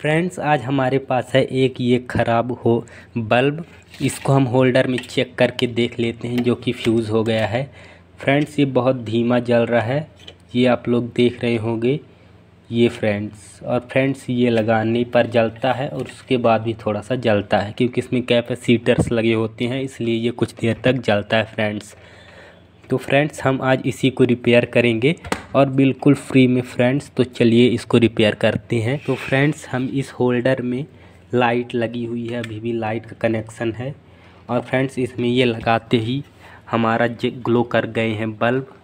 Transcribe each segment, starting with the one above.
friends आज हमारे पास है एक ये ख़राब हो बल्ब इसको हम होल्डर में चेक करके देख लेते हैं जो कि फ्यूज़ हो गया है फ्रेंड्स ये बहुत धीमा जल रहा है ये आप लोग देख रहे होंगे ये फ्रेंड्स और फ्रेंड्स ये लगाने पर जलता है और उसके बाद भी थोड़ा सा जलता है क्योंकि इसमें कैपेसिटर्स लगे होते हैं इसलिए ये कुछ देर तक जलता है फ्रेंड्स तो फ्रेंड्स हम आज इसी को रिपेयर करेंगे और बिल्कुल फ्री में फ्रेंड्स तो चलिए इसको रिपेयर करते हैं तो फ्रेंड्स हम इस होल्डर में लाइट लगी हुई है अभी भी लाइट का कनेक्शन है और फ्रेंड्स इसमें ये लगाते ही हमारा ग्लो कर गए हैं बल्ब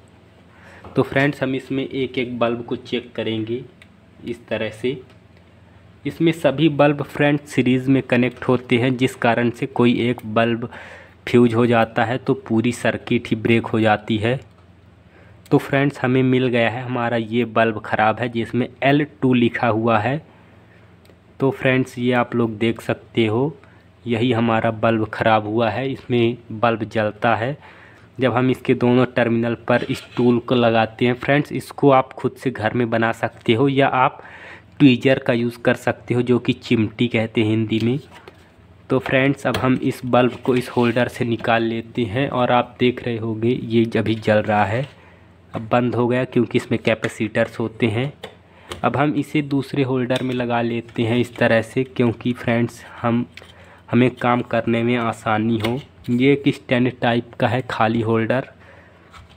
तो फ्रेंड्स हम इसमें एक एक बल्ब को चेक करेंगे इस तरह से इसमें सभी बल्ब फ्रेंड सीरीज़ में कनेक्ट होते हैं जिस कारण से कोई एक बल्ब फ्यूज हो जाता है तो पूरी सर्किट ही ब्रेक हो जाती है तो फ्रेंड्स हमें मिल गया है हमारा ये बल्ब ख़राब है जिसमें एल टू लिखा हुआ है तो फ्रेंड्स ये आप लोग देख सकते हो यही हमारा बल्ब ख़राब हुआ है इसमें बल्ब जलता है जब हम इसके दोनों टर्मिनल पर इस टूल को लगाते हैं फ्रेंड्स इसको आप खुद से घर में बना सकते हो या आप ट्वीजर का यूज़ कर सकते हो जो कि चिमटी कहते हैं हिंदी में तो फ्रेंड्स अब हम इस बल्ब को इस होल्डर से निकाल लेते हैं और आप देख रहे होंगे ये अभी जल रहा है अब बंद हो गया क्योंकि इसमें कैपेसिटर्स होते हैं अब हम इसे दूसरे होल्डर में लगा लेते हैं इस तरह से क्योंकि फ्रेंड्स हम हमें काम करने में आसानी हो ये एक स्टैंड टाइप का है खाली होल्डर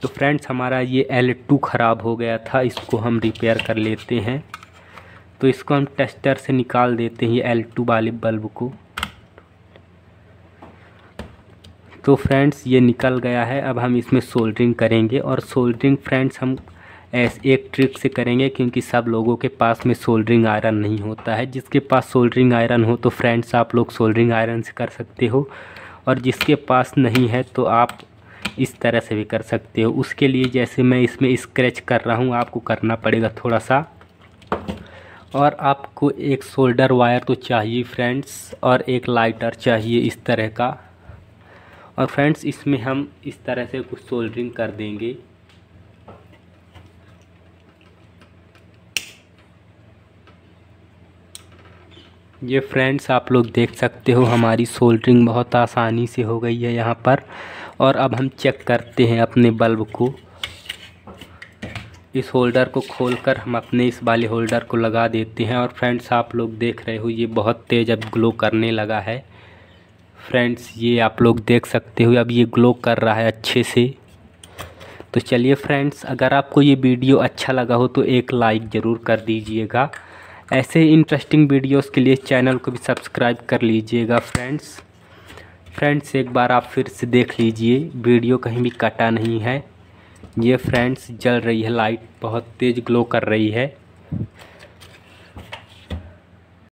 तो फ्रेंड्स हमारा ये एल टू ख़राब हो गया था इसको हम रिपेयर कर लेते हैं तो इसको हम टेस्टर से निकाल देते हैं ये एल टू वाले बल्ब को तो फ्रेंड्स ये निकल गया है अब हम इसमें सोल्डरिंग करेंगे और सोल्डरिंग फ्रेंड्स हम ऐसे एक ट्रिक से करेंगे क्योंकि सब लोगों के पास में सोल्डरिंग आयरन नहीं होता है जिसके पास सोल्डरिंग आयरन हो तो फ्रेंड्स आप लोग सोल्डरिंग आयरन से कर सकते हो और जिसके पास नहीं है तो आप इस तरह से भी कर सकते हो उसके लिए जैसे मैं इसमें स्क्रैच कर रहा हूँ आपको करना पड़ेगा थोड़ा सा और आपको एक सोल्डर वायर तो चाहिए फ्रेंड्स और एक लाइटर चाहिए इस तरह का और फ्रेंड्स इसमें हम इस तरह से कुछ सोल्डरिंग कर देंगे ये फ्रेंड्स आप लोग देख सकते हो हमारी सोल्डरिंग बहुत आसानी से हो गई है यहाँ पर और अब हम चेक करते हैं अपने बल्ब को इस होल्डर को खोलकर हम अपने इस वाले होल्डर को लगा देते हैं और फ्रेंड्स आप लोग देख रहे हो ये बहुत तेज़ अब ग्लो करने लगा है फ्रेंड्स ये आप लोग देख सकते हो अब ये ग्लो कर रहा है अच्छे से तो चलिए फ्रेंड्स अगर आपको ये वीडियो अच्छा लगा हो तो एक लाइक ज़रूर कर दीजिएगा ऐसे इंटरेस्टिंग वीडियोस के लिए चैनल को भी सब्सक्राइब कर लीजिएगा फ्रेंड्स फ्रेंड्स एक बार आप फिर से देख लीजिए वीडियो कहीं भी कटा नहीं है ये फ्रेंड्स जल रही है लाइट बहुत तेज़ ग्लो कर रही है